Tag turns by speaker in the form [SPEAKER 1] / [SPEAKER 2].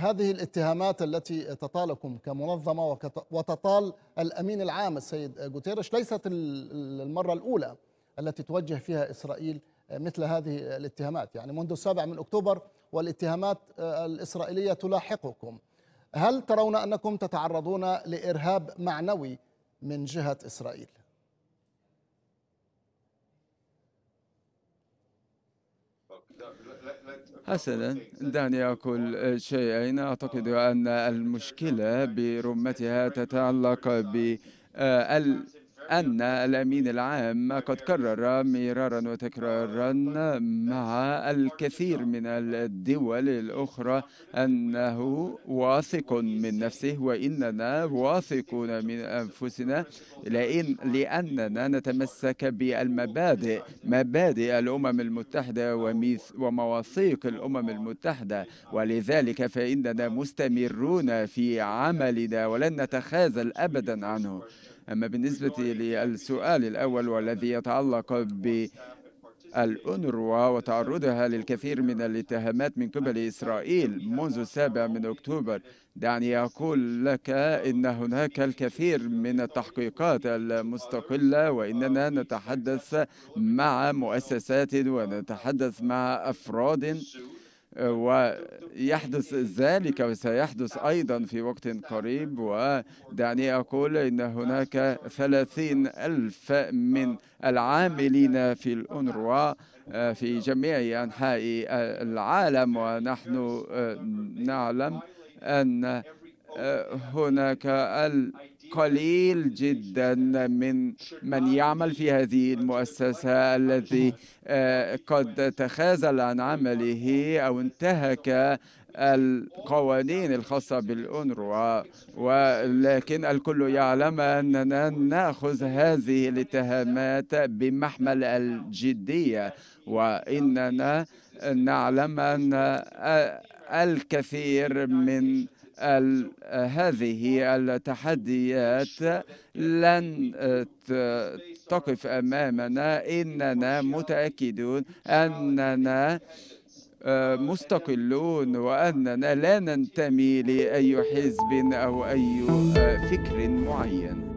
[SPEAKER 1] هذه الاتهامات التي تطالكم كمنظمة وتطال الأمين العام السيد جوتيرش ليست المرة الأولى التي توجه فيها إسرائيل مثل هذه الاتهامات يعني منذ السابع من أكتوبر والاتهامات الإسرائيلية تلاحقكم هل ترون أنكم تتعرضون لإرهاب معنوي من جهة إسرائيل؟
[SPEAKER 2] حسنا دعني أقول شيئين أعتقد أن المشكلة برمتها تتعلق بال أن الأمين العام قد كرر مرارا وتكرارا مع الكثير من الدول الأخرى أنه واثق من نفسه وإننا واثقون من أنفسنا لأن لأننا نتمسك بالمبادئ مبادئ الأمم المتحدة ومواثيق الأمم المتحدة ولذلك فإننا مستمرون في عملنا ولن نتخاذل أبدا عنه أما بالنسبة للسؤال الأول والذي يتعلق ب الأنروا وتعرضها للكثير من الاتهامات من قبل إسرائيل منذ السابع من أكتوبر دعني أقول لك إن هناك الكثير من التحقيقات المستقلة وإننا نتحدث مع مؤسسات ونتحدث مع أفراد ويحدث ذلك وسيحدث أيضا في وقت قريب ودعني أقول إن هناك ثلاثين ألف من العاملين في الأنروا آه، في جميع أنحاء العالم ونحن آه، نعلم أن آه، هناك قليل جدا من من يعمل في هذه المؤسسة الذي آه، قد تخاذل عن عمله أو انتهك القوانين الخاصة بالأونروا ولكن الكل يعلم أننا نأخذ هذه الاتهامات بمحمل الجدية وإننا نعلم أن آه، الكثير من آه، هذه التحديات لن آه، تقف أمامنا إننا متأكدون أننا آه، مستقلون وأننا لا ننتمي لأي حزب أو أي فكر معين